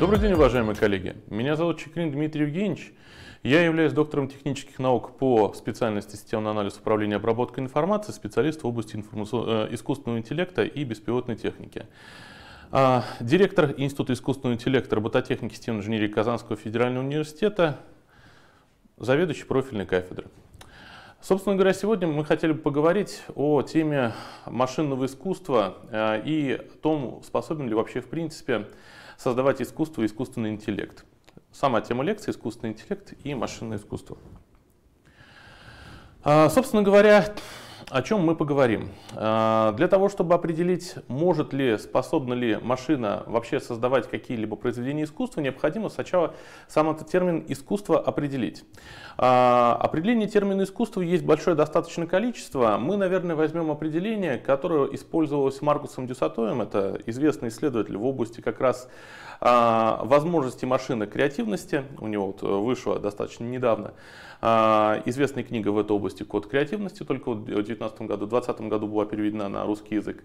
Добрый день, уважаемые коллеги. Меня зовут Чикрин Дмитрий Евгеньевич. Я являюсь доктором технических наук по специальности системный анализ управления обработкой информации, специалист в области э, искусственного интеллекта и беспилотной техники. А, директор Института искусственного интеллекта, робототехники, системной инженерии Казанского федерального университета, заведующий профильной кафедры. Собственно говоря, сегодня мы хотели бы поговорить о теме машинного искусства э, и о том, способен ли вообще в принципе создавать искусство и искусственный интеллект. Сама тема лекции «Искусственный интеллект и машинное искусство». А, собственно говоря, о чем мы поговорим. А, для того, чтобы определить, может ли, способна ли машина вообще создавать какие-либо произведения искусства, необходимо сначала сам этот термин «искусство» определить. А, определение термина «искусство» есть большое достаточное количество. Мы, наверное, возьмем определение, которое использовалось Маркусом Дюсатоем, это известный исследователь в области как раз а, возможности машины креативности. У него вот э, вышла достаточно недавно известная книга в этой области «Код креативности», только вот э, 2019 году, в 2020 году была переведена на русский язык.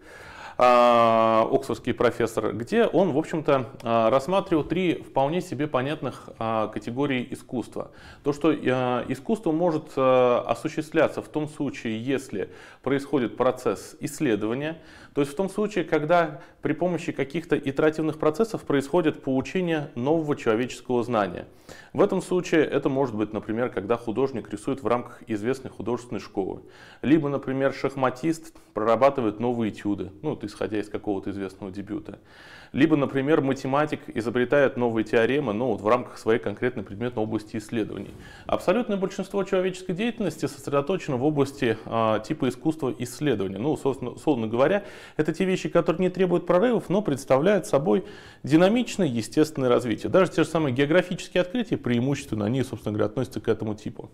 А, оксфордский профессор, где он, в общем-то, а, рассматривал три вполне себе понятных а, категории искусства. То, что э, искусство может э, осуществляться в том случае, если происходит процесс исследования, то есть в том случае, когда при помощи каких-то итеративных процессов происходит получение нового человеческого знания. В этом случае это может быть, например, когда художник рисует в рамках известной художественной школы. Либо, например, шахматист прорабатывает новые этюды. Ну, исходя из какого-то известного дебюта. Либо, например, математик изобретает новые теоремы ну, вот в рамках своей конкретной предметной области исследований. Абсолютное большинство человеческой деятельности сосредоточено в области а, типа искусства исследования. Ну, собственно, словно говоря, это те вещи, которые не требуют прорывов, но представляют собой динамичное естественное развитие. Даже те же самые географические открытия преимущественно, они, собственно говоря, относятся к этому типу.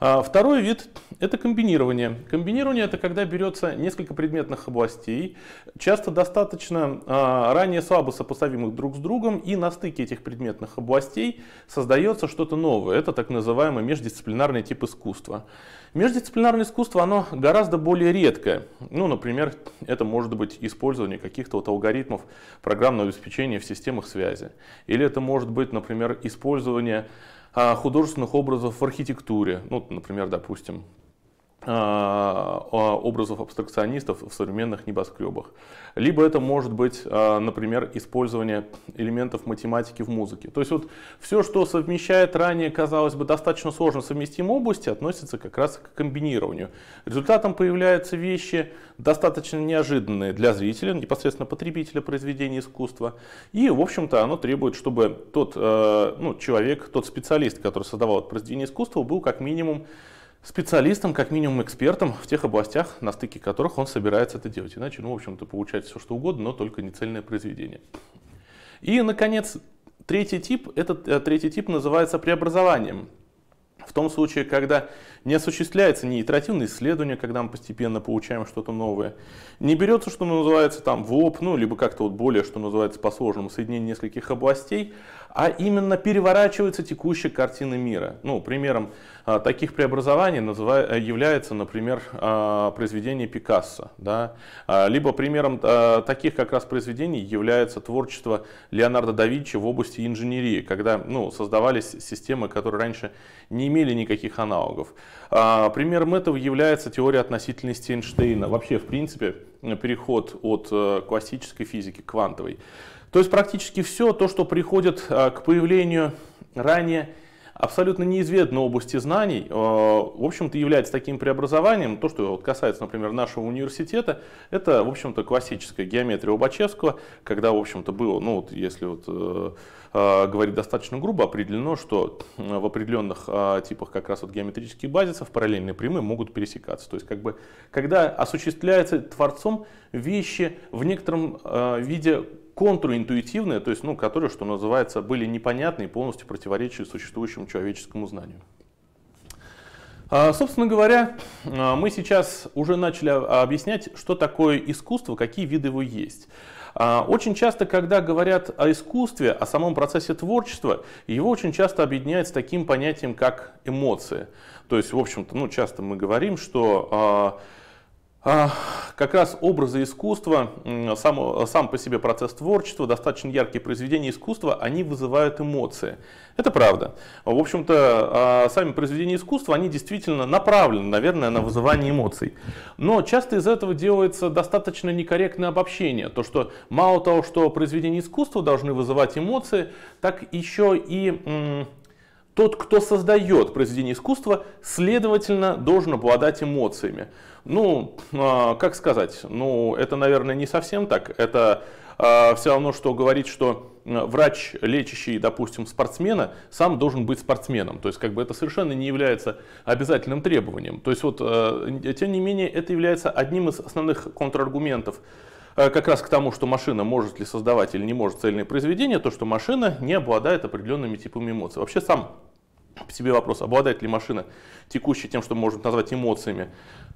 А второй вид – это комбинирование. Комбинирование – это когда берется несколько предметных областей, часто достаточно а, ранее слабо сопоставимых друг с другом, и на стыке этих предметных областей создается что-то новое. Это так называемый междисциплинарный тип искусства. Междисциплинарное искусство, оно гораздо более редкое. Ну, например, это может быть использование каких-то вот алгоритмов программного обеспечения в системах связи. Или это может быть, например, использование а, художественных образов в архитектуре. Ну, например, допустим, а, а, образов абстракционистов в современных небоскребах. Либо это может быть, а, например, использование элементов математики в музыке. То есть вот все, что совмещает ранее, казалось бы, достаточно сложно совместимые области, относится как раз к комбинированию. Результатом появляются вещи достаточно неожиданные для зрителя, непосредственно потребителя произведения искусства. И, в общем-то, оно требует, чтобы тот э, ну, человек, тот специалист, который создавал это произведение искусства, был как минимум специалистом, как минимум экспертом в тех областях, на стыке которых он собирается это делать. Иначе, ну, в общем-то, получается все что угодно, но только не цельное произведение. И, наконец, третий тип, этот э, третий тип называется преобразованием. В том случае, когда не осуществляется ни итеративное исследование, когда мы постепенно получаем что-то новое, не берется, что называется, там, в лоб, ну, либо как-то вот более, что называется, по-сложному соединение нескольких областей, а именно переворачивается текущая картина мира. Ну, примером а, таких преобразований э, является, например, а, произведение Пикассо. Да? А, либо примером таких как раз произведений является творчество Леонардо да Винчи в области инженерии, когда ну, создавались системы, которые раньше не имели никаких аналогов. Примером этого является теория относительности Эйнштейна. Вообще, в принципе, переход от э, классической физики к квантовой. То есть практически все то, что приходит а, к появлению ранее абсолютно неизведанной области знаний, а, в общем-то, является таким преобразованием. То, что касается, например, нашего университета, это, в общем-то, классическая геометрия Лобачевского, когда, в общем-то, было, ну, вот, если вот э, а, говорить достаточно грубо, определено, что в определенных типах как раз вот геометрических базисов параллельные прямые могут пересекаться. То есть, как бы, когда осуществляется творцом вещи в некотором виде контринтуитивные, то есть, ну, которые, что называется, были непонятны и полностью противоречили существующему человеческому знанию. А, собственно говоря, а, мы сейчас уже начали объяснять, что такое искусство, какие виды его есть. А, очень часто, когда говорят о искусстве, о самом процессе творчества, его очень часто объединяют с таким понятием, как эмоции. То есть, в общем-то, ну, часто мы говорим, что а, как раз образы искусства, сам, сам по себе процесс творчества, достаточно яркие произведения искусства, они вызывают эмоции. Это правда. В общем-то, а, сами произведения искусства, они действительно направлены, наверное, на вызывание эмоций. Но часто из этого делается достаточно некорректное обобщение. То, что мало того, что произведения искусства должны вызывать эмоции, так еще и тот, кто создает произведение искусства, следовательно, должен обладать эмоциями. Ну, э, как сказать, ну, это, наверное, не совсем так. Это э, а, все равно, что говорить, что врач, лечащий, допустим, спортсмена, сам должен быть спортсменом. То есть, как бы это совершенно не является обязательным требованием. То есть, вот, э, тем не менее, это является одним из основных контраргументов Э, как раз к тому, что машина может ли создавать или не может цельные произведения, то, что машина не обладает определенными типами эмоций. Вообще сам по себе вопрос, обладает ли машина текущей тем, что мы назвать эмоциями,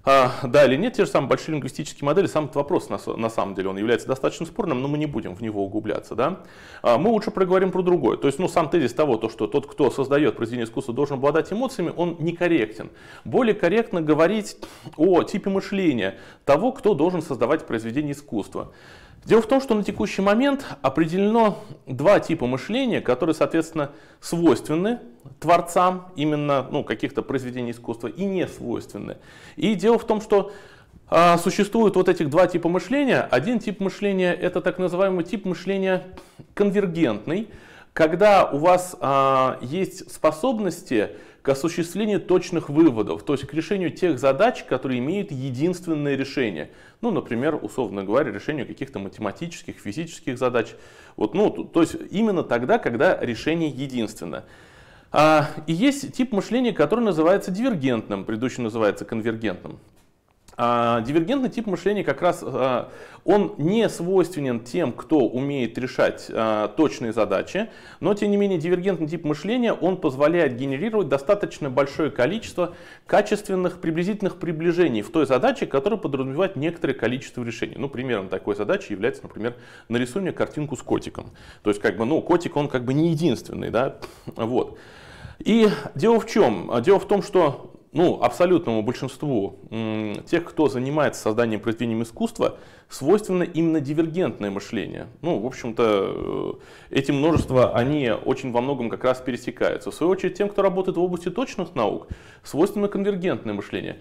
а, да или нет, те же самые большие лингвистические модели, сам этот вопрос на, на самом деле, он является достаточно спорным, но мы не будем в него углубляться. Да? А, мы лучше проговорим про другое. То есть ну, сам тезис того, то, что тот, кто создает произведение искусства, должен обладать эмоциями, он некорректен. Более корректно говорить о типе мышления того, кто должен создавать произведение искусства. Дело в том, что на текущий момент определено два типа мышления, которые, соответственно, свойственны творцам именно ну, каких-то произведений искусства и не свойственны. И дело в том, что а, существует вот этих два типа мышления. Один тип мышления это так называемый тип мышления конвергентный, когда у вас а, есть способности к осуществлению точных выводов, то есть к решению тех задач, которые имеют единственное решение. Ну, например, условно говоря, решению каких-то математических, физических задач. Вот, ну, то есть именно тогда, когда решение единственное. А, и есть тип мышления, который называется дивергентным, предыдущий называется конвергентным. А, дивергентный тип мышления как раз а, он не свойственен тем, кто умеет решать точные задачи, но тем не менее дивергентный тип мышления он позволяет генерировать достаточно большое количество качественных приблизительных приближений в той задаче, которая подразумевает некоторое количество решений. Ну, примером такой задачи является, например, нарисуй мне картинку с котиком. То есть, как бы, ну, котик, он как бы не единственный, да, вот. И дело в чем? Дело в том, что ну, абсолютному большинству тех, кто занимается созданием произведением искусства, свойственно именно дивергентное мышление. Ну, в общем-то, э, эти множества, они очень во многом как раз пересекаются. В свою очередь, тем, кто работает в области точных наук, свойственно конвергентное мышление.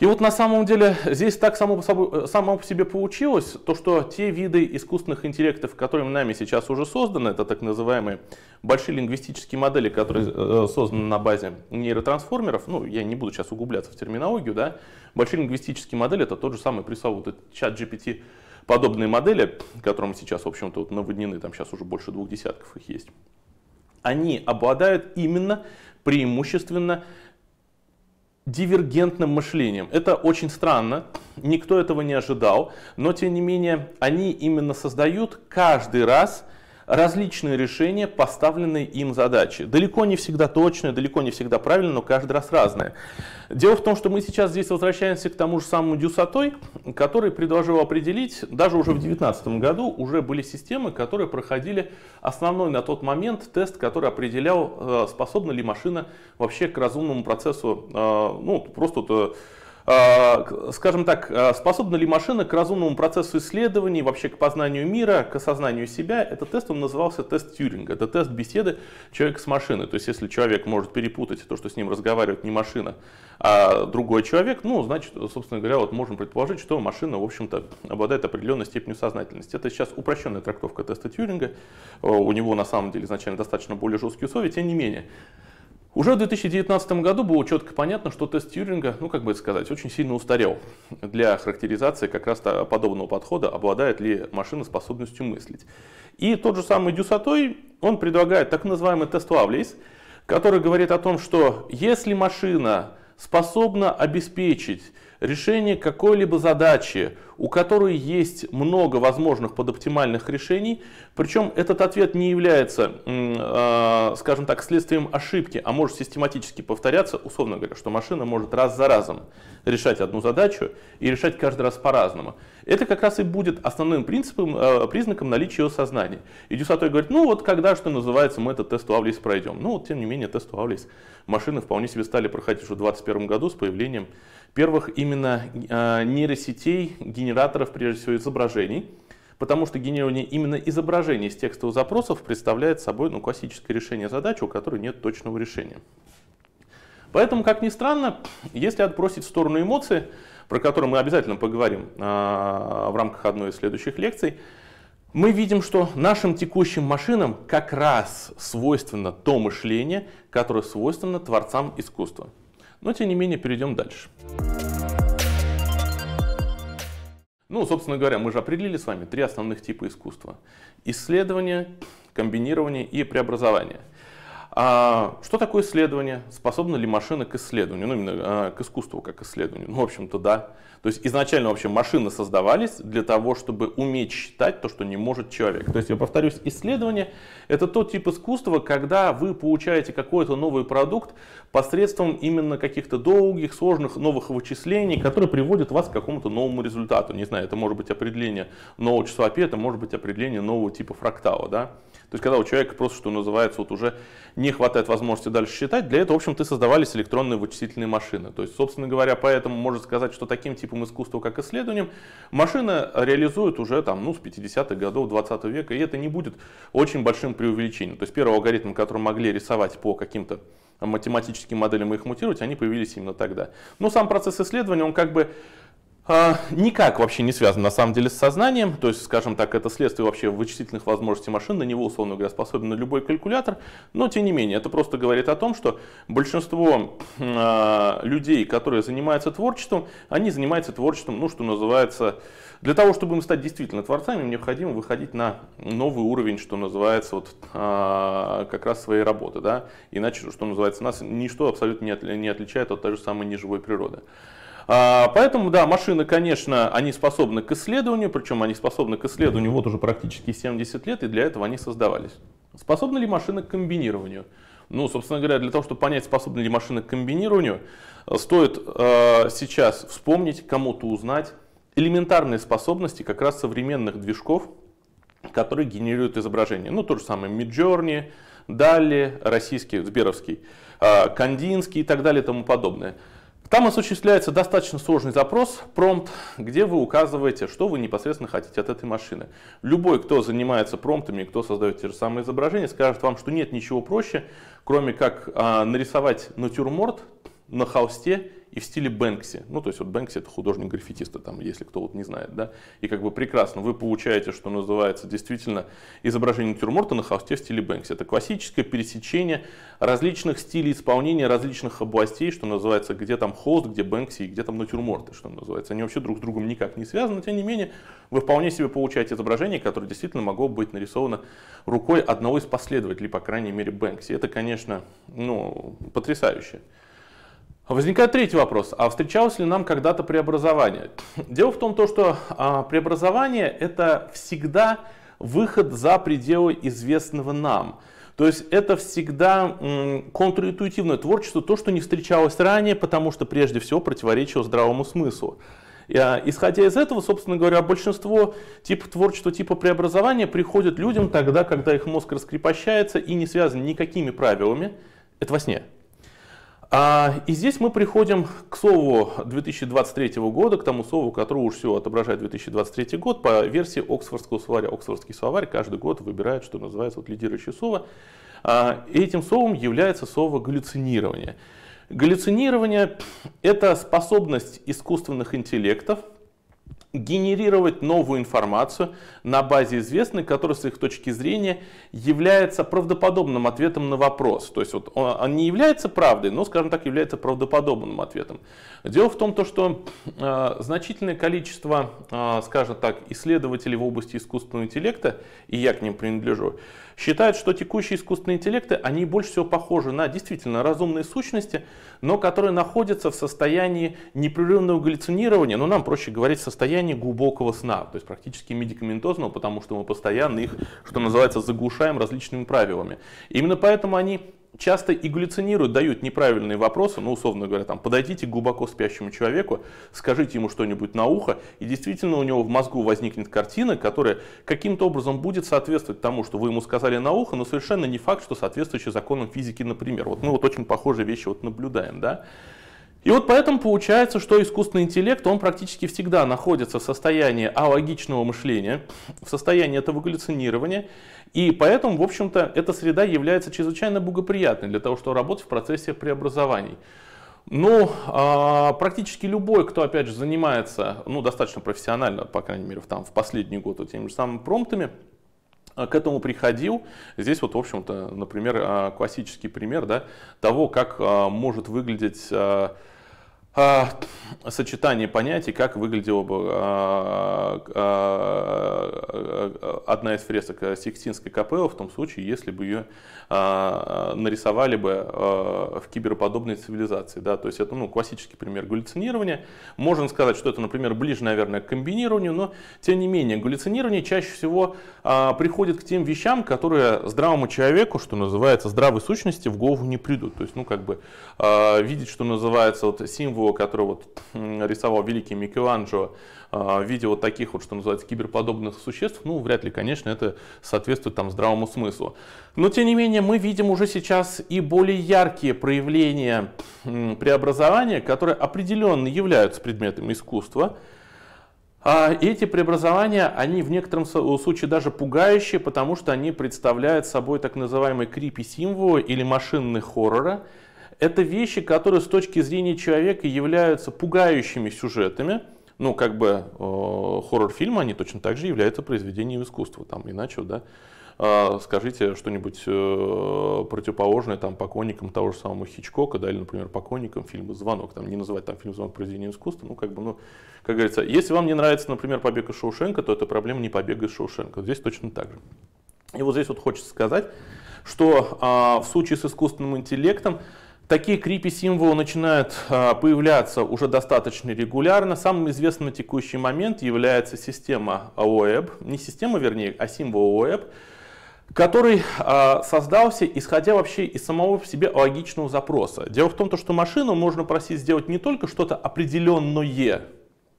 И вот на самом деле здесь так само по, собой, э, само по себе получилось, то что те виды искусственных интеллектов, которые нами сейчас уже созданы, это так называемые большие лингвистические модели, которые э, э, созданы на базе нейротрансформеров, ну я не буду сейчас углубляться в терминологию, да, большие лингвистические модели это тот же самый пресловутый чат GPT, подобные модели, которым сейчас, в общем-то, вот наводнены, там сейчас уже больше двух десятков их есть, они обладают именно преимущественно дивергентным мышлением. Это очень странно, никто этого не ожидал, но тем не менее они именно создают каждый раз различные решения поставленные им задачи. Далеко не всегда точные, далеко не всегда правильные, но каждый раз разные. Дело в том, что мы сейчас здесь возвращаемся к тому же самому Дюсатой, который предложил определить, даже уже в 2019 году уже были системы, которые проходили основной на тот момент тест, который определял, э, способна ли машина вообще к разумному процессу, э, ну, просто а, скажем так, а, способна ли машина к разумному процессу исследований, вообще к познанию мира, к осознанию себя? Этот тест, он назывался тест Тьюринга, Это тест беседы человека с машиной. То есть, если человек может перепутать то, что с ним разговаривает не машина, а другой человек, ну, значит, собственно говоря, вот можем предположить, что машина, в общем-то, обладает определенной степенью сознательности. Это сейчас упрощенная трактовка теста Тьюринга, У него, на самом деле, изначально достаточно более жесткие условия, тем не менее. Уже в 2019 году было четко понятно, что тест Тьюринга, ну как бы это сказать, очень сильно устарел для характеризации как раз подобного подхода, обладает ли машина способностью мыслить. И тот же самый Дюсатой, он предлагает так называемый тест Лавлейс, который говорит о том, что если машина способна обеспечить решение какой-либо задачи, у которой есть много возможных подоптимальных решений, причем этот ответ не является, а, скажем так, следствием ошибки, а может систематически повторяться, условно говоря, что машина может раз за разом решать одну задачу и решать каждый раз по-разному. Это как раз и будет основным принципом, э, признаком наличия ее сознания. И Дюсатой говорит, ну вот когда, что называется, мы этот тест Уавлис пройдем. Ну вот, тем не менее, тест Уавлис машины вполне себе стали проходить уже в 2021 году с появлением Первых именно а, нейросетей, генераторов, прежде всего, изображений, потому что генерирование именно изображений из текстовых запросов представляет собой ну, классическое решение задачи, у которой нет точного решения. Поэтому, как ни странно, если отбросить в сторону эмоции, про которые мы обязательно поговорим а, в рамках одной из следующих лекций, мы видим, что нашим текущим машинам как раз свойственно то мышление, которое свойственно творцам искусства. Но, тем не менее, перейдем дальше. Ну, собственно говоря, мы же определили с вами три основных типа искусства. Исследование, комбинирование и преобразование. А, что такое исследование? Способна ли машина к исследованию? Ну, именно а, к искусству как исследованию. Ну, в общем-то, да. То есть изначально вообще машины создавались для того, чтобы уметь считать то, что не может человек. То есть, я повторюсь, исследование – это тот тип искусства, когда вы получаете какой-то новый продукт посредством именно каких-то долгих, сложных новых вычислений, которые приводят вас к какому-то новому результату. Не знаю, это может быть определение нового числа π, это может быть определение нового типа фрактала. Да? То есть, когда у человека просто, что называется, вот уже не хватает возможности дальше считать, для этого, в общем-то, создавались электронные вычислительные машины. То есть, собственно говоря, поэтому можно сказать, что таким типом искусства, как исследованием, машина реализует уже там, ну, с 50-х годов 20 века, и это не будет очень большим преувеличением. То есть, первый алгоритм, который могли рисовать по каким-то математическим моделям и их мутировать, они появились именно тогда. Но сам процесс исследования, он как бы а, никак вообще не связан на самом деле с сознанием, то есть, скажем так, это следствие вообще вычислительных возможностей машин, на него, условно говоря, способен любой калькулятор, но тем не менее, это просто говорит о том, что большинство э, людей, которые занимаются творчеством, они занимаются творчеством, ну, что называется, для того, чтобы им стать действительно творцами, им необходимо выходить на новый уровень, что называется, вот, а, как раз своей работы. Да? Иначе, что называется, нас ничто абсолютно не, от, не отличает от той же самой неживой природы. А, поэтому, да, машины, конечно, они способны к исследованию, причем они способны к исследованию вот уже практически 70 лет, и для этого они создавались. Способны ли машины к комбинированию? Ну, собственно говоря, для того, чтобы понять, способны ли машины к комбинированию, стоит э, сейчас вспомнить, кому-то узнать, элементарные способности как раз современных движков, которые генерируют изображение. Ну, то же самое Midjourney, Дали, российский, Сберовский, а, Кандинский и так далее и тому подобное. Там осуществляется достаточно сложный запрос, промпт, где вы указываете, что вы непосредственно хотите от этой машины. Любой, кто занимается промптами, кто создает те же самые изображения, скажет вам, что нет ничего проще, кроме как а, нарисовать натюрморт на холсте и в стиле Бэнкси. Ну, то есть вот Бэнкси это художник граффитиста, там, если кто вот не знает, да. И как бы прекрасно, вы получаете, что называется, действительно изображение натюрморта на холсте в стиле Бэнкси. Это классическое пересечение различных стилей исполнения, различных областей, что называется, где там холст, где Бэнкси и где там натюрморты, что называется. Они вообще друг с другом никак не связаны, но тем не менее вы вполне себе получаете изображение, которое действительно могло быть нарисовано рукой одного из последователей, по крайней мере, Бэнкси. Это, конечно, ну, потрясающе. А возникает третий вопрос, а встречалось ли нам когда-то преобразование? Дело в том, то, что а, преобразование это всегда выход за пределы известного нам. То есть это всегда контринтуитивное творчество, то, что не встречалось ранее, потому что прежде всего противоречило здравому смыслу. А, исходя из этого, собственно говоря, большинство типов творчества, типа преобразования приходит людям тогда, когда их мозг раскрепощается и не связан никакими правилами. Это во сне. А, и здесь мы приходим к слову 2023 года, к тому слову, которое уж все отображает 2023 год по версии Оксфордского словаря. Оксфордский словарь каждый год выбирает, что называется, вот лидирующее слово. А, и этим словом является слово галлюцинирование. Галлюцинирование – это способность искусственных интеллектов – генерировать новую информацию на базе известной, которая с их точки зрения является правдоподобным ответом на вопрос. То есть вот он, он не является правдой, но, скажем так, является правдоподобным ответом. Дело в том, то, что э, значительное количество, э, скажем так, исследователей в области искусственного интеллекта, и я к ним принадлежу, считают, что текущие искусственные интеллекты, они больше всего похожи на действительно разумные сущности, но которые находятся в состоянии непрерывного галлюцинирования, но ну, нам проще говорить, в состоянии глубокого сна, то есть практически медикаментозного, потому что мы постоянно их, что называется, заглушаем различными правилами. Именно поэтому они часто и галлюцинируют, дают неправильные вопросы, ну, условно говоря, там, подойдите к глубоко спящему человеку, скажите ему что-нибудь на ухо, и действительно у него в мозгу возникнет картина, которая каким-то образом будет соответствовать тому, что вы ему сказали на ухо, но совершенно не факт, что соответствующий законам физики, например. Вот мы вот очень похожие вещи вот наблюдаем, да. И вот поэтому получается, что искусственный интеллект, он практически всегда находится в состоянии алогичного мышления, в состоянии этого галлюцинирования, и поэтому, в общем-то, эта среда является чрезвычайно благоприятной для того, чтобы работать в процессе преобразований. Ну, а, практически любой, кто, опять же, занимается, ну, достаточно профессионально, по крайней мере, там, в последний год вот теми же самыми промптами, а, к этому приходил. Здесь вот, в общем-то, например, а, классический пример да, того, как может выглядеть а, сочетание понятий, как выглядела бы а, а, а, одна из фресок Сикстинской капеллы в том случае, если бы ее а, нарисовали бы а, в киберподобной цивилизации. Да? То есть это ну, классический пример галлюцинирования. Можно сказать, что это, например, ближе, наверное, к комбинированию, но тем не менее галлюцинирование чаще всего приходит к тем вещам, которые здравому человеку, что называется, здравой сущности в голову не придут. То есть, ну, как бы видеть, что называется, вот символ его, который вот рисовал великий Микеланджело, а, в виде вот таких вот, что называется, киберподобных существ, ну, вряд ли, конечно, это соответствует там здравому смыслу. Но, тем не менее, мы видим уже сейчас и более яркие проявления преобразования, которые определенно являются предметами искусства, а эти преобразования, они в некотором случае даже пугающие, потому что они представляют собой так называемые крипи-символы или машинные хоррора, это вещи, которые с точки зрения человека являются пугающими сюжетами, ну, как бы э, хоррор-фильмы, они точно так же являются произведением искусства, там, иначе, да, э, скажите что-нибудь э, противоположное, там, поклонникам того же самого Хичкока, да, или, например, поклонникам фильма «Звонок», там, не называть там фильм «Звонок» произведением искусства, ну, как бы, ну, как говорится, если вам не нравится, например, «Побег из Шоушенка», то это проблема не «Побега из Шоушенка», здесь точно так же. И вот здесь вот хочется сказать, что э, в случае с искусственным интеллектом Такие крипи-символы начинают а, появляться уже достаточно регулярно. Самым известным на текущий момент является система OEB, не система, вернее, а символ OEB, который э, создался, исходя вообще из самого в себе логичного запроса. Дело в том, что машину можно просить сделать не только что-то определенное,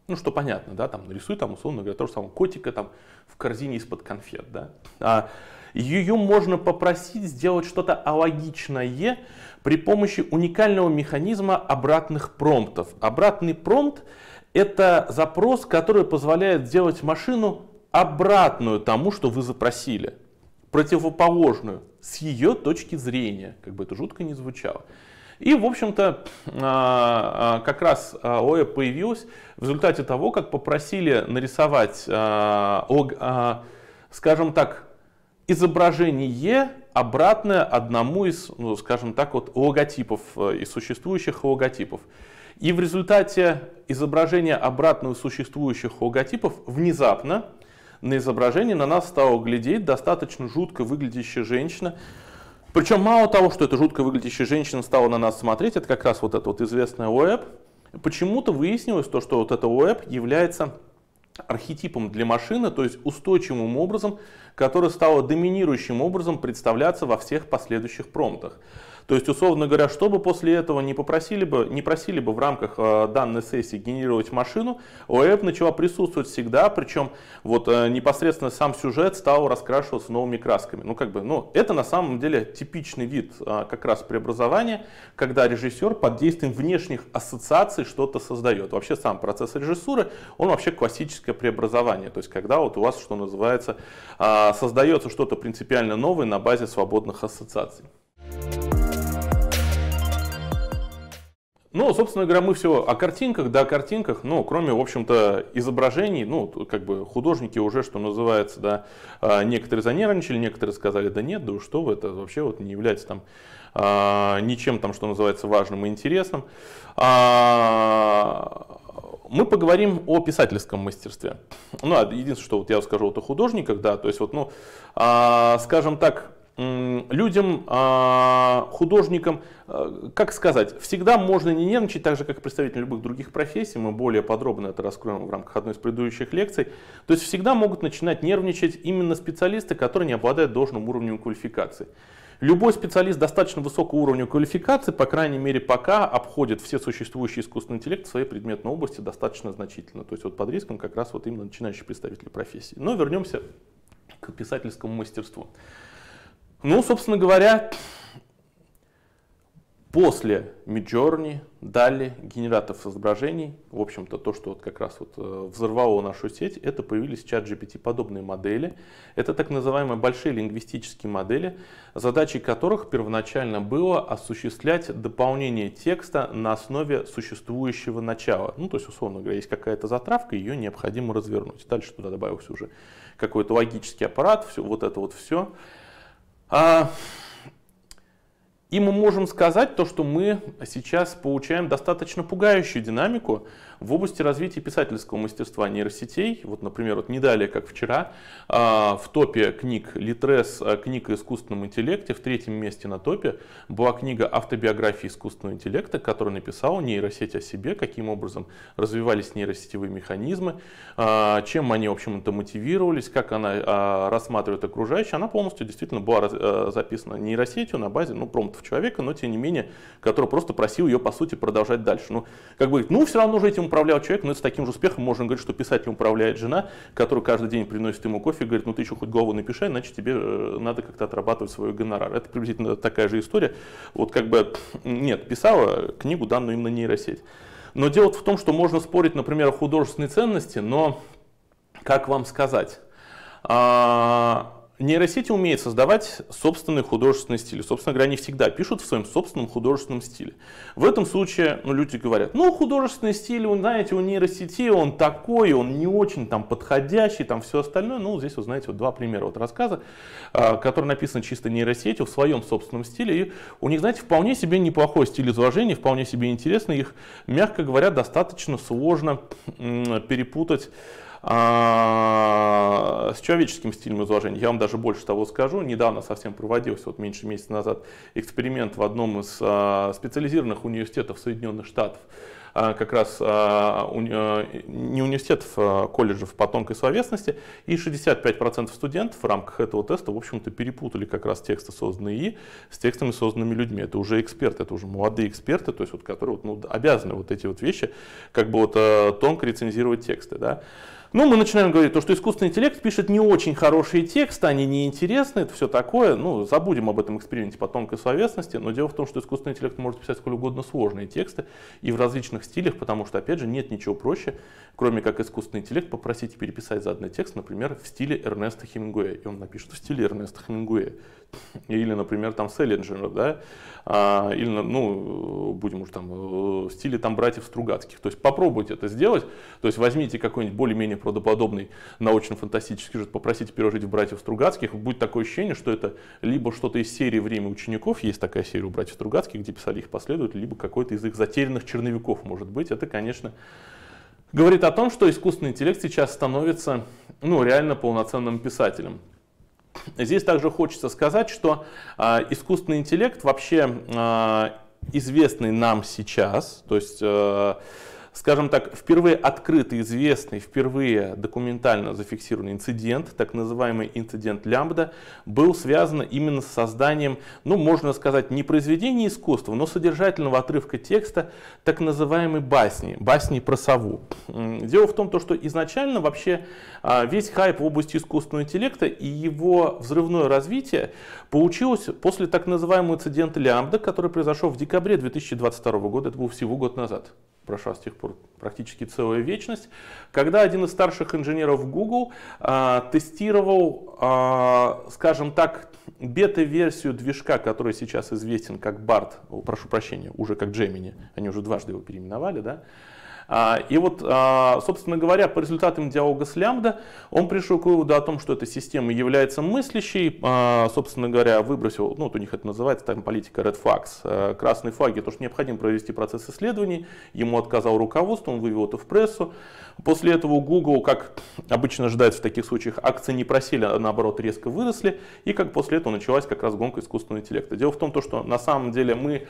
ну что понятно, да, там нарисуй там условно говоря то же самое котика там в корзине из-под конфет, да, а, ее можно попросить сделать что-то алогичное при помощи уникального механизма обратных промптов. Обратный промпт – это запрос, который позволяет сделать машину обратную тому, что вы запросили, противоположную с ее точки зрения, как бы это жутко не звучало. И, в общем-то, а, а, как раз а, ОЯ появилась в результате того, как попросили нарисовать, скажем так, изображение обратное одному из, ну, скажем так, вот логотипов, э, из существующих логотипов. И в результате изображения обратного существующих логотипов внезапно на изображении на нас стала глядеть достаточно жутко выглядящая женщина. Причем мало того, что эта жутко выглядящая женщина стала на нас смотреть, это как раз вот эта вот известная ОЭП. Почему-то выяснилось то, что вот эта ОЭП является архетипом для машины, то есть устойчивым образом, которое стало доминирующим образом представляться во всех последующих промптах. То есть, условно говоря, чтобы после этого не попросили бы, не просили бы в рамках э, данной сессии генерировать машину, ОЭП начала присутствовать всегда, причем вот э, непосредственно сам сюжет стал раскрашиваться новыми красками. Ну, как бы, ну, это на самом деле типичный вид э, как раз преобразования, когда режиссер под действием внешних ассоциаций что-то создает. Вообще сам процесс режиссуры, он вообще классическое преобразование, то есть когда вот у вас, что называется, создается что-то принципиально новое на базе свободных ассоциаций. Ну, собственно говоря, мы все о картинках, да, о картинках, ну, кроме, в общем-то, изображений, ну, как бы художники уже, что называется, да, а, некоторые занервничали, некоторые сказали, да нет, да что вы, это вообще вот не является там а, ничем там, что называется, важным и интересным. А, мы поговорим о писательском мастерстве. Ну, единственное, что вот я скажу вот о художниках, да, то есть вот, ну, скажем так, людям, а, художникам, э, как сказать, всегда можно не нервничать, так же, как и представители любых других профессий, мы более подробно это раскроем в рамках одной из предыдущих лекций, то есть всегда могут начинать нервничать именно специалисты, которые не обладают должным уровнем квалификации. Любой специалист достаточно высокого уровня квалификации, по крайней мере пока, обходит все существующие искусственный интеллект в своей предметной области достаточно значительно. То есть вот под риском как раз вот именно начинающие представители профессии. Но вернемся к писательскому мастерству. Ну, собственно говоря, после Midjourney дали генераторов изображений. В общем-то, то, что вот как раз вот э, взорвало нашу сеть, это появились чат GPT-подобные модели. Это так называемые большие лингвистические модели, задачей которых первоначально было осуществлять дополнение текста на основе существующего начала. Ну, то есть, условно говоря, есть какая-то затравка, ее необходимо развернуть. Дальше туда добавился уже какой-то логический аппарат, все, вот это вот все. А, и мы можем сказать то, что мы сейчас получаем достаточно пугающую динамику в области развития писательского мастерства нейросетей, вот, например, вот не далее, как вчера, а, в топе книг Литрес а, «Книга о искусственном интеллекте» в третьем месте на топе была книга автобиографии искусственного интеллекта, которую написала нейросеть о себе, каким образом развивались нейросетевые механизмы, а, чем они, в общем, то мотивировались, как она рассматривает окружающее. Она полностью действительно была записана нейросетью на базе, ну, промптов человека, но тем не менее, который просто просил ее, по сути, продолжать дальше. Ну, как бы, ну, все равно уже этим управлял человек, но это с таким же успехом можно говорить, что писатель управляет жена, которая каждый день приносит ему кофе и говорит, ну ты еще хоть голову напиши, иначе тебе э, надо как-то отрабатывать свой гонорар. Это приблизительно такая же история. Вот как бы, нет, писала книгу, данную именно на нейросеть. Но дело в том, что можно спорить, например, о художественной ценности, но как вам сказать? А, нейросети умеют создавать собственный художественный стиль. Собственно говоря, они всегда пишут в своем собственном художественном стиле. В этом случае ну, люди говорят, ну художественный стиль, вы знаете, у нейросети он такой, он не очень там подходящий, там все остальное. Ну здесь вы знаете вот два примера вот рассказа, э, а, который написан чисто нейросетью в своем собственном стиле. И у них, знаете, вполне себе неплохой стиль изложения, вполне себе интересный. Их, мягко говоря, достаточно сложно перепутать а, с человеческим стилем изложения, я вам даже больше того скажу, недавно совсем проводился, вот меньше месяца назад, эксперимент в одном из а, специализированных университетов Соединенных Штатов, а, как раз не университетов, а колледжев по тонкой словесности, и 65% студентов в рамках этого теста, в общем-то, перепутали как раз тексты, созданные ИИ, с текстами, созданными людьми. Это уже эксперты, это уже молодые эксперты, то есть вот, которые ну, обязаны вот эти вот вещи, как бы вот тонко рецензировать тексты. Да? Ну, мы начинаем говорить, то, что искусственный интеллект пишет не очень хорошие тексты, они неинтересны, это все такое. Ну, забудем об этом эксперименте по тонкой словесности, но дело в том, что искусственный интеллект может писать сколь угодно сложные тексты и в различных стилях, потому что, опять же, нет ничего проще, кроме как искусственный интеллект попросить переписать заданный текст, например, в стиле Эрнеста Хемингуэя. И он напишет в стиле Эрнеста Хемингуэя или, например, там Селлинджера, да, а, или, ну, будем уж там, э, в стиле там братьев Стругацких. То есть попробуйте это сделать, то есть возьмите какой-нибудь более-менее правдоподобный научно-фантастический сюжет, попросите пережить в братьев Стругацких, будет такое ощущение, что это либо что-то из серии «Время учеников», есть такая серия у братьев Стругацких, где писали их последователи, либо какой-то из их затерянных черновиков, может быть, это, конечно, говорит о том, что искусственный интеллект сейчас становится ну, реально полноценным писателем. Здесь также хочется сказать, что э, искусственный интеллект вообще э, известный нам сейчас, то есть э, скажем так, впервые открытый, известный, впервые документально зафиксированный инцидент, так называемый инцидент Лямбда, был связан именно с созданием, ну, можно сказать, не произведения искусства, но содержательного отрывка текста так называемой басни, басни про сову. Дело в том, то, что изначально вообще а, весь хайп в области искусственного интеллекта и его взрывное развитие получилось после так называемого инцидента Лямбда, который произошел в декабре 2022 года, это был всего год назад прошла с тех пор практически целая вечность, когда один из старших инженеров Google э, тестировал, э, скажем так, бета-версию движка, который сейчас известен как BART, прошу прощения, уже как Gemini, они уже дважды его переименовали, да, а, и вот, а, собственно говоря, по результатам диалога с лямбда он пришел к выводу о том, что эта система является мыслящей, а, собственно говоря, выбросил, ну, вот у них это называется там политика Red Flags, красные флаги, то, что необходимо провести процесс исследований, ему отказал руководство, он вывел это в прессу. После этого Google, как обычно ожидается в таких случаях, акции не просели, а наоборот резко выросли, и как после этого началась как раз гонка искусственного интеллекта. Дело в том, то, что на самом деле мы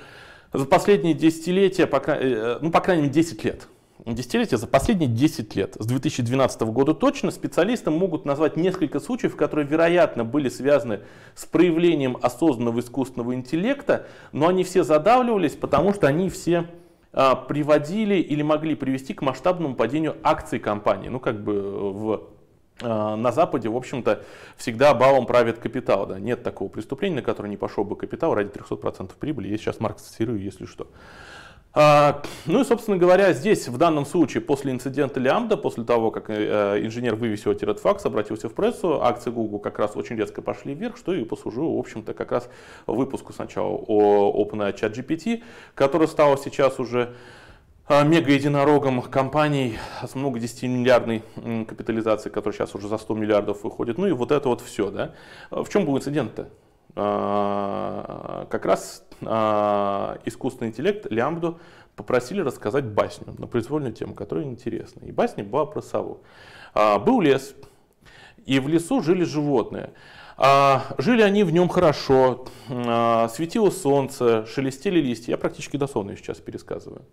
за последние десятилетия, по, э, ну, по крайней мере 10 лет, десятилетия, за последние 10 лет, с 2012 года точно, специалисты могут назвать несколько случаев, которые, вероятно, были связаны с проявлением осознанного искусственного интеллекта, но они все задавливались, потому что они все а, приводили или могли привести к масштабному падению акций компании. Ну, как бы э, в а, на Западе, в общем-то, всегда балом правит капитал. Да. Нет такого преступления, на которое не пошел бы капитал ради 300% прибыли. Я сейчас марксирую, если что. А, ну и, собственно говоря, здесь в данном случае после инцидента Лямбда, после того, как э, инженер вывесил этот факс, обратился в прессу, акции Google как раз очень резко пошли вверх, что и послужило, в общем-то, как раз выпуску сначала о OpenAI ChatGPT, который стал сейчас уже а, мега-единорогом компаний с много 10-миллиардной капитализацией, которая сейчас уже за 100 миллиардов выходит. Ну и вот это вот все. Да? А в чем был инцидент-то? А, как раз а, искусственный интеллект, лямбду, попросили рассказать басню на произвольную тему, которая интересна. И басня была про сову. А, был лес, и в лесу жили животные. Жили они в нем хорошо, светило солнце, шелестели листья. Я практически дословно сейчас пересказываю.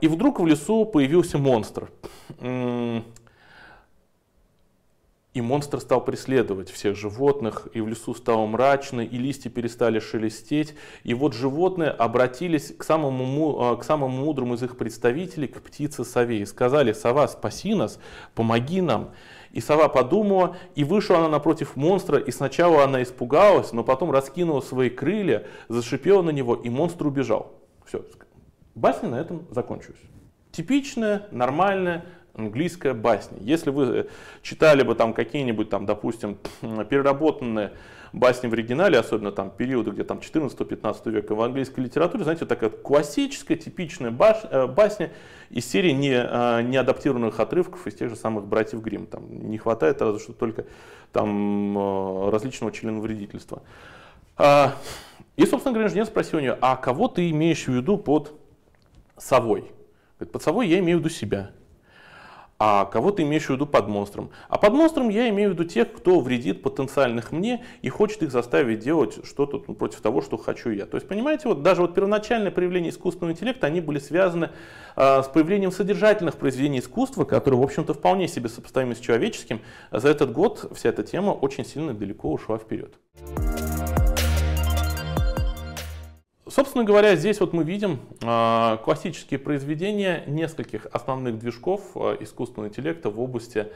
И вдруг в лесу появился монстр. И монстр стал преследовать всех животных, и в лесу стало мрачно, и листья перестали шелестеть. И вот животные обратились к самому, а, к самому мудрому из их представителей, к птице сове, и сказали, сова, спаси нас, помоги нам. И сова подумала, и вышла она напротив монстра, и сначала она испугалась, но потом раскинула свои крылья, зашипела на него, и монстр убежал. Все, басня на этом закончилась. Типичная, нормальная английская басня. Если вы э, читали бы там какие-нибудь там, допустим, переработанные басни в оригинале, особенно там периоды, где там 14-15 века в английской литературе, знаете, такая классическая, типичная баш, э, басня из серии не, э, не адаптированных отрывков из тех же самых братьев Гримм. Там не хватает разве что только там различного членовредительства. А, и, собственно говоря, инженер спросил у нее, а кого ты имеешь в виду под совой? Говорит, под совой я имею в виду себя. А кого ты имеешь в виду под монстром? А под монстром я имею в виду тех, кто вредит потенциальных мне и хочет их заставить делать что-то ну, против того, что хочу я. То есть, понимаете, вот даже вот первоначальное проявление искусственного интеллекта, они были связаны э, с появлением содержательных произведений искусства, которые, в общем-то, вполне себе сопоставимы с человеческим. За этот год вся эта тема очень сильно далеко ушла вперед. Собственно говоря, здесь вот мы видим а, классические произведения нескольких основных движков а, искусственного интеллекта в области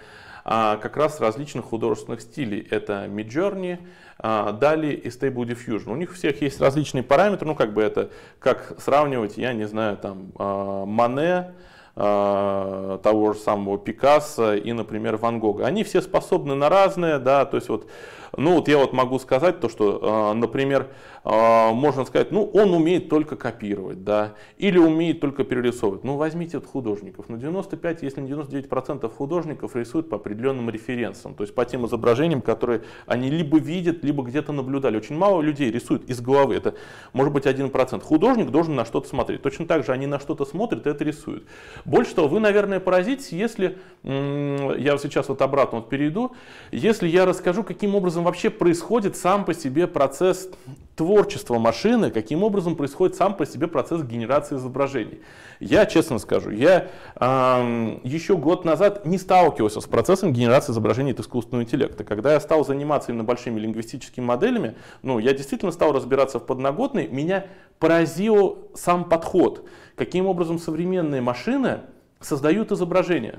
а, как раз различных художественных стилей. Это Midjourney, Dali и Stable Diffusion. У них всех есть различные параметры, ну как бы это, как сравнивать, я не знаю, там Мане, того же самого Пикассо и, например, Ван Гога. Они все способны на разные да, то есть вот ну вот я вот могу сказать то, что, а, например, а, можно сказать, ну он умеет только копировать, да, или умеет только перерисовывать. Ну возьмите вот художников, ну 95, если не 99% художников рисуют по определенным референсам, то есть по тем изображениям, которые они либо видят, либо где-то наблюдали. Очень мало людей рисуют из головы, это может быть 1%. Художник должен на что-то смотреть. Точно так же они на что-то смотрят и это рисуют. Больше того, вы, наверное, поразитесь, если, я сейчас вот обратно вот перейду, если я расскажу, каким образом образом вообще происходит сам по себе процесс творчества машины, каким образом происходит сам по себе процесс генерации изображений. Я честно скажу, я э, еще год назад не сталкивался с процессом генерации изображений от искусственного интеллекта. Когда я стал заниматься именно большими лингвистическими моделями, ну, я действительно стал разбираться в подноготной, меня поразил сам подход, каким образом современные машины создают изображения.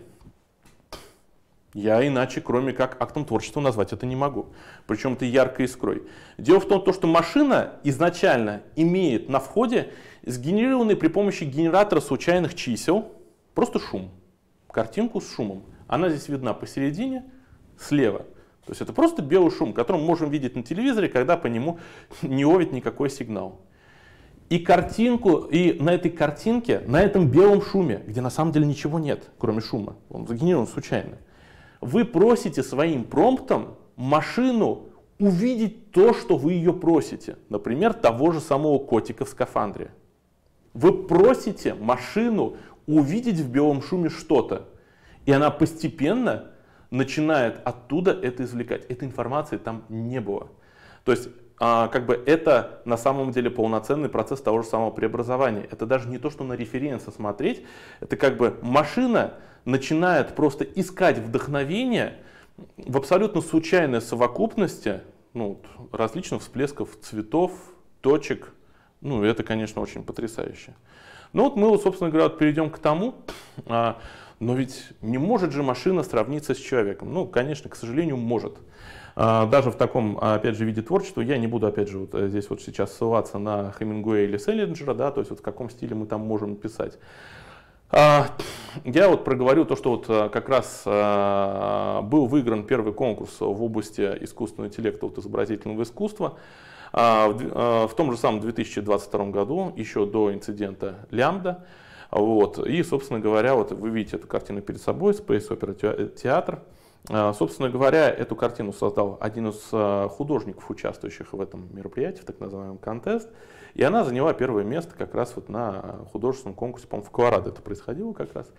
Я иначе, кроме как актом творчества, назвать это не могу. Причем это яркой искрой. Дело в том, что машина изначально имеет на входе сгенерированный при помощи генератора случайных чисел просто шум. Картинку с шумом. Она здесь видна посередине, слева. То есть это просто белый шум, который мы можем видеть на телевизоре, когда по нему не овет никакой сигнал. И картинку, и на этой картинке, на этом белом шуме, где на самом деле ничего нет, кроме шума, он загенерирован случайно, вы просите своим промптом машину увидеть то, что вы ее просите. Например, того же самого котика в скафандре. Вы просите машину увидеть в белом шуме что-то. И она постепенно начинает оттуда это извлекать. Этой информации там не было. То есть а, как бы это на самом деле полноценный процесс того же самого преобразования. Это даже не то, что на референсы смотреть, это как бы машина начинает просто искать вдохновение в абсолютно случайной совокупности ну, различных всплесков цветов, точек. Ну, это, конечно, очень потрясающе. Ну вот мы, собственно говоря, вот перейдем к тому, а, но ведь не может же машина сравниться с человеком. Ну, конечно, к сожалению, может. А, даже в таком, а, опять же, виде творчества я не буду, опять же, вот э, здесь вот сейчас ссылаться на Хемингуэя или Селлинджера, да, то есть вот в каком стиле мы там можем писать. А, я вот проговорю то, что вот э, как раз э, был выигран первый конкурс в области искусственного интеллекта, вот изобразительного искусства. В том же самом 2022 году, еще до инцидента «Лямбда», вот. И, собственно говоря, вот вы видите эту картину перед собой, Space Opera Театр. А, собственно говоря, эту картину создал один из а, художников, участвующих в этом мероприятии, в так называемом контест. И она заняла первое место как раз вот на художественном конкурсе, по-моему, в Колорадо это происходило как раз.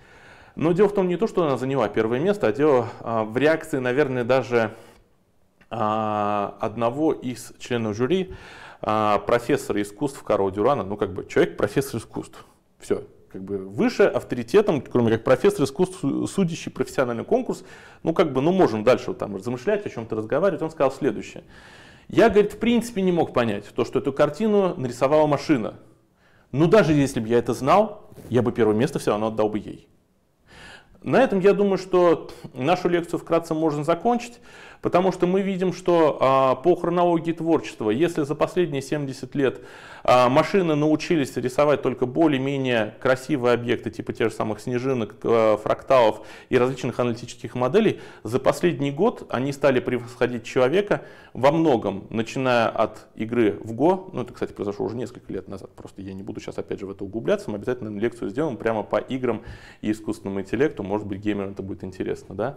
Но дело в том не то, что она заняла первое место, а дело а, в реакции, наверное, даже одного из членов жюри, профессора искусств Карла Дюрана, ну как бы человек профессор искусств, все, как бы выше авторитетом, кроме как профессор искусств, судящий профессиональный конкурс, ну как бы, ну можем дальше вот там размышлять, о чем-то разговаривать, он сказал следующее. Я, говорит, в принципе не мог понять то, что эту картину нарисовала машина. Но даже если бы я это знал, я бы первое место все равно отдал бы ей. На этом, я думаю, что нашу лекцию вкратце можно закончить, потому что мы видим, что а, по хронологии творчества, если за последние 70 лет а, машины научились рисовать только более-менее красивые объекты, типа тех же самых снежинок, э, фракталов и различных аналитических моделей. За последний год они стали превосходить человека во многом, начиная от игры в Go, ну это, кстати, произошло уже несколько лет назад, просто я не буду сейчас опять же в это углубляться, мы обязательно лекцию сделаем прямо по играм и искусственному интеллекту, может быть, геймерам это будет интересно, да?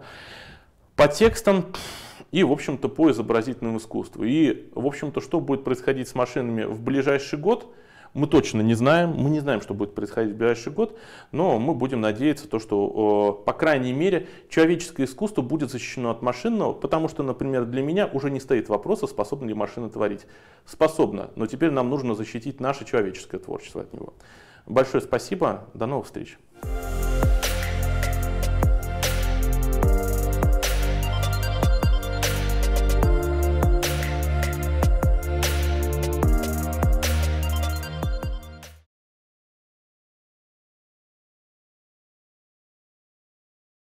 по текстам и, в общем-то, по изобразительному искусству. И, в общем-то, что будет происходить с машинами в ближайший год, мы точно не знаем. Мы не знаем, что будет происходить в ближайший год, но мы будем надеяться, то, что, по крайней мере, человеческое искусство будет защищено от машинного, потому что, например, для меня уже не стоит вопроса, способна ли машина творить. Способна, но теперь нам нужно защитить наше человеческое творчество от него. Большое спасибо, до новых встреч. Thank you